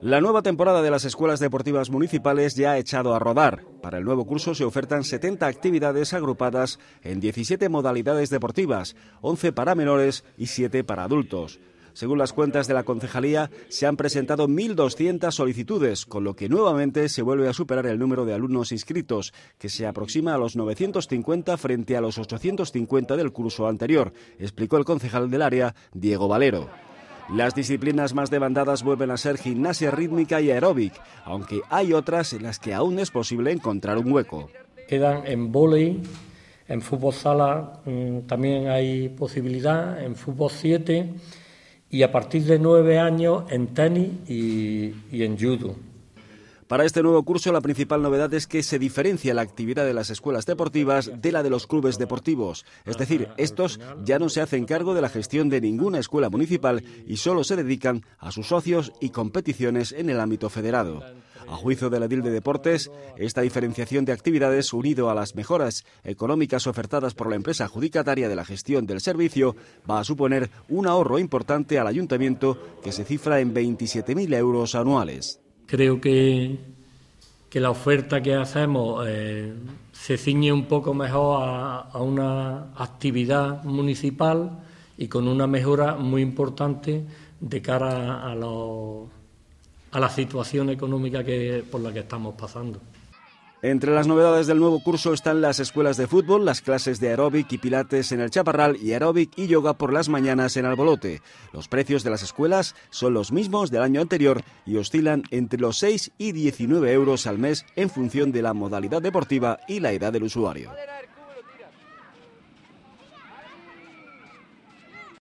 La nueva temporada de las escuelas deportivas municipales ya ha echado a rodar. Para el nuevo curso se ofertan 70 actividades agrupadas en 17 modalidades deportivas, 11 para menores y 7 para adultos. Según las cuentas de la concejalía, se han presentado 1.200 solicitudes, con lo que nuevamente se vuelve a superar el número de alumnos inscritos, que se aproxima a los 950 frente a los 850 del curso anterior, explicó el concejal del área, Diego Valero. Las disciplinas más demandadas vuelven a ser gimnasia rítmica y aeróbic, aunque hay otras en las que aún es posible encontrar un hueco. Quedan en vóley, en fútbol sala mm, también hay posibilidad, en fútbol 7 y a partir de nueve años en tenis y en judo. Para este nuevo curso, la principal novedad es que se diferencia la actividad de las escuelas deportivas de la de los clubes deportivos. Es decir, estos ya no se hacen cargo de la gestión de ninguna escuela municipal y solo se dedican a sus socios y competiciones en el ámbito federado. A juicio de la DIL de Deportes, esta diferenciación de actividades, unido a las mejoras económicas ofertadas por la empresa adjudicataria de la gestión del servicio, va a suponer un ahorro importante al ayuntamiento que se cifra en 27.000 euros anuales creo que, la oferta que hacemos eh, se ciñe un poco mejor a, una actividad municipal y con una mejora muy importante de cara a, a la situación económica que, por la que estamos pasando. Entre las novedades del nuevo curso están las escuelas de fútbol, las clases de aeróbic y pilates en el Chaparral y aeróbic y yoga por las mañanas en Albolote. Los precios de las escuelas son los mismos del año anterior y oscilan entre los 6 y 19 euros al mes en función de la modalidad deportiva y la edad del usuario.